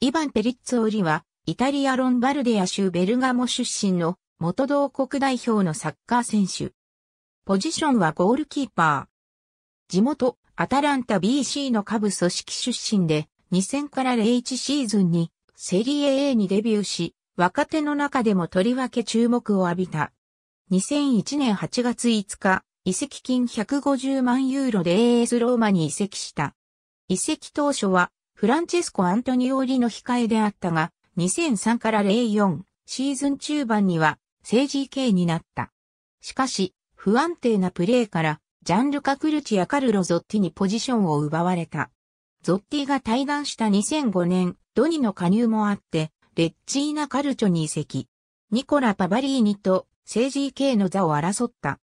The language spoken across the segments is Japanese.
イヴァン・ペリッツオリは、イタリア・ロンバルディア州ベルガモ出身の元同国代表のサッカー選手。ポジションはゴールキーパー。地元、アタランタ BC の下部組織出身で、2000から01シーズンに、セリエ A にデビューし、若手の中でもとりわけ注目を浴びた。2001年8月5日、移籍金150万ユーロで AS ローマに移籍した。移籍当初はフランチェスコ・アントニオーリの控えであったが、2003から04シーズン中盤には政治系になった。しかし、不安定なプレーから、ジャンルカ・クルチやカルロ・ゾッティにポジションを奪われた。ゾッティが退団した2005年、ドニの加入もあって、レッチーナ・カルチョに移籍。ニコラ・パバリーニと、ー・ケイの座を争った。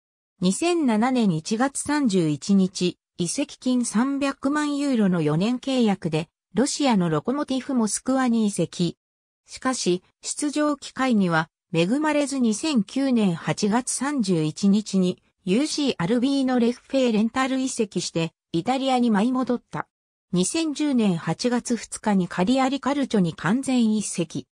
2007年1月31日、移籍金300万ユーロの4年契約でロシアのロコモティフモスクワに移籍。しかし、出場機会には恵まれず2009年8月31日に UC アルビーのレフフェーレンタル移籍してイタリアに舞い戻った。2010年8月2日にカリアリカルチョに完全移籍。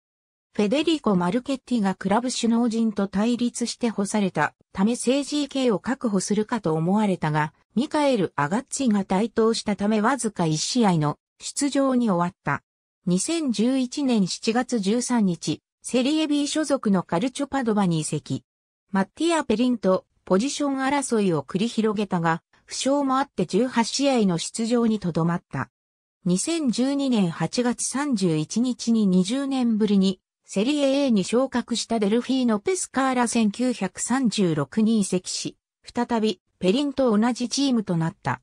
フェデリコ・マルケッティがクラブ首脳陣と対立して干されたため政治系を確保するかと思われたが、ミカエル・アガッツィが台頭したためわずか1試合の出場に終わった。2011年7月13日、セリエ B 所属のカルチョパドバに移籍。マッティア・ペリンとポジション争いを繰り広げたが、負傷もあって18試合の出場にとどまった。2012年8月31日に20年ぶりにセリエ A に昇格したデルフィーノ・ペスカーラ1936に移籍し、再びペリンと同じチームとなった。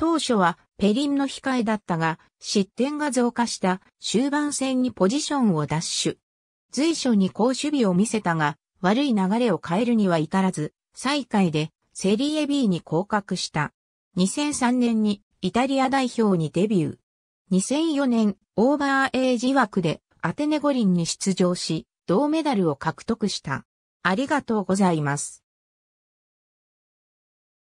当初はペリンの控えだったが、失点が増加した終盤戦にポジションを奪取。随所に好守備を見せたが、悪い流れを変えるには至らず、最下位でセリエ B に降格した。2003年にイタリア代表にデビュー。2004年、オーバーエイジ枠でアテネ五輪に出場し、銅メダルを獲得した。ありがとうございます。